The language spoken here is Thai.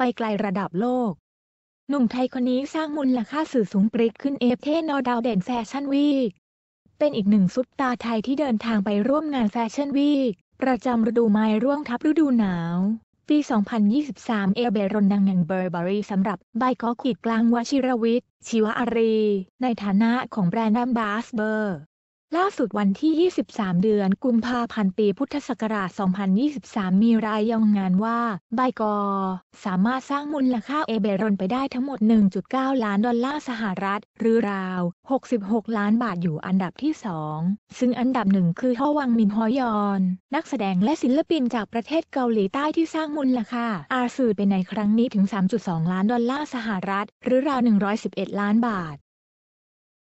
ไปไกลระดับโลก หนุ่มไทยคนนี้สร้างมูลค่าสื่อสูงปริกขึ้น เอฟเทนอดาวเด่นแฟชั่นวีคเป็นอีกหนึ่งซุปตาไทยที่เดินทางไปร่วมงานแฟชั่นวีคประจำฤดูไม้ร่วงทับฤดูหนาว ปี2023 เอเบรนดังอย่างเบอร์บารีสำหรับใบกอขีดกลางวชิรวิทย์ชีวอารี ในฐานะของแบรนด์แอมบาสเบอร์ล่าสุดวันที่ 23 เดือนกุมภาพันธ์ปีพุทธศักราช2023 มีรายยองงานว่าไบกอ สามารถสร้างมูลค่าเอเบรอนไปได้ทั้งหมด 1.9 ล้านดอลลาร์สหรัฐ หรือราว 66 ล้านบาทอยู่อันดับที่ 2 ซึ่งอันดับหนึ่งคือฮวังมินฮอยอน นักแสดงและศิลปินจากประเทศเกาหลีใต้ที่สร้างมูลค่าอาซือไปในครั้งนี้ถึง 3.2 ล้านดอลลาร์สหรัฐ หรือราว 111 ล้านบาท